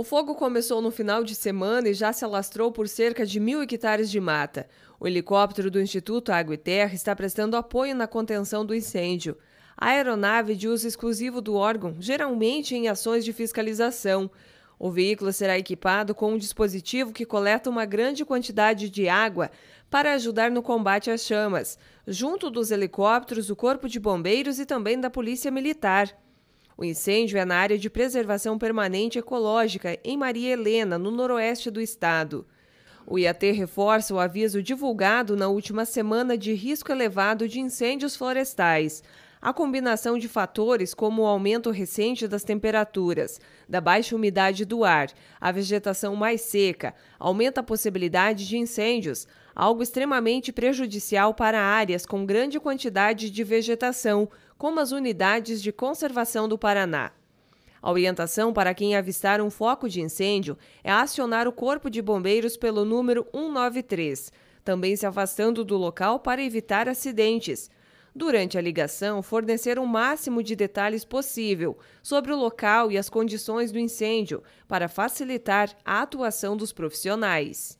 O fogo começou no final de semana e já se alastrou por cerca de mil hectares de mata. O helicóptero do Instituto Água e Terra está prestando apoio na contenção do incêndio. A aeronave de uso exclusivo do órgão, geralmente em ações de fiscalização. O veículo será equipado com um dispositivo que coleta uma grande quantidade de água para ajudar no combate às chamas, junto dos helicópteros, do Corpo de Bombeiros e também da Polícia Militar. O incêndio é na área de preservação permanente ecológica, em Maria Helena, no noroeste do estado. O IAT reforça o aviso divulgado na última semana de risco elevado de incêndios florestais. A combinação de fatores, como o aumento recente das temperaturas, da baixa umidade do ar, a vegetação mais seca, aumenta a possibilidade de incêndios, algo extremamente prejudicial para áreas com grande quantidade de vegetação, como as unidades de conservação do Paraná. A orientação para quem avistar um foco de incêndio é acionar o Corpo de Bombeiros pelo número 193, também se afastando do local para evitar acidentes durante a ligação, fornecer o máximo de detalhes possível sobre o local e as condições do incêndio para facilitar a atuação dos profissionais.